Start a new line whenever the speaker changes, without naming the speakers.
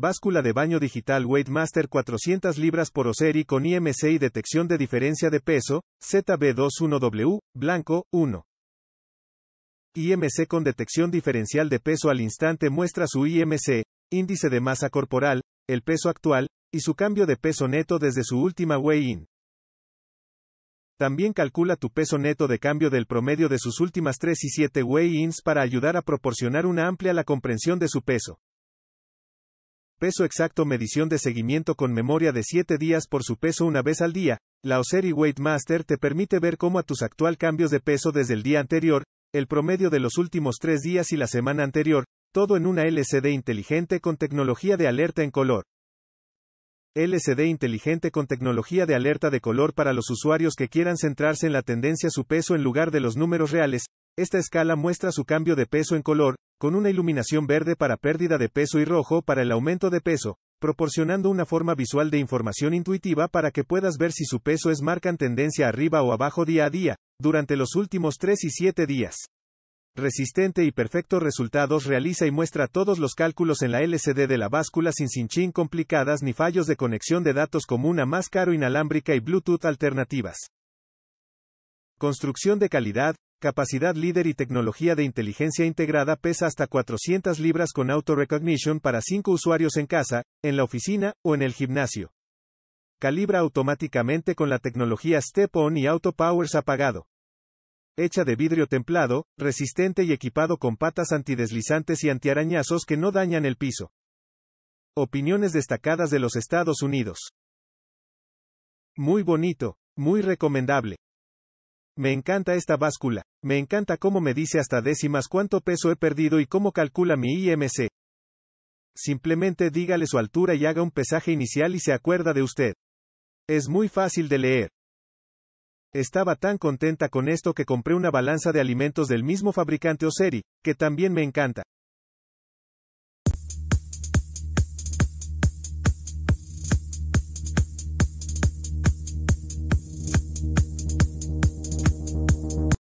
Báscula de baño digital Weightmaster 400 libras por Oseri con IMC y detección de diferencia de peso, ZB21W, blanco, 1. IMC con detección diferencial de peso al instante muestra su IMC, índice de masa corporal, el peso actual, y su cambio de peso neto desde su última weigh-in. También calcula tu peso neto de cambio del promedio de sus últimas 3 y 7 weigh-ins para ayudar a proporcionar una amplia la comprensión de su peso peso exacto medición de seguimiento con memoria de 7 días por su peso una vez al día, la Oseri Master te permite ver cómo a tus actual cambios de peso desde el día anterior, el promedio de los últimos 3 días y la semana anterior, todo en una LCD inteligente con tecnología de alerta en color. LCD inteligente con tecnología de alerta de color para los usuarios que quieran centrarse en la tendencia su peso en lugar de los números reales, esta escala muestra su cambio de peso en color, con una iluminación verde para pérdida de peso y rojo para el aumento de peso, proporcionando una forma visual de información intuitiva para que puedas ver si su peso es en tendencia arriba o abajo día a día, durante los últimos 3 y 7 días. Resistente y perfecto resultados realiza y muestra todos los cálculos en la LCD de la báscula sin sinchín complicadas ni fallos de conexión de datos como una más caro inalámbrica y Bluetooth alternativas. Construcción de calidad, capacidad líder y tecnología de inteligencia integrada pesa hasta 400 libras con auto-recognition para 5 usuarios en casa, en la oficina o en el gimnasio. Calibra automáticamente con la tecnología Step-On y Auto Powers apagado. Hecha de vidrio templado, resistente y equipado con patas antideslizantes y antiarañazos que no dañan el piso. Opiniones destacadas de los Estados Unidos. Muy bonito, muy recomendable. Me encanta esta báscula. Me encanta cómo me dice hasta décimas cuánto peso he perdido y cómo calcula mi IMC. Simplemente dígale su altura y haga un pesaje inicial y se acuerda de usted. Es muy fácil de leer. Estaba tan contenta con esto que compré una balanza de alimentos del mismo fabricante Oseri, que también me encanta.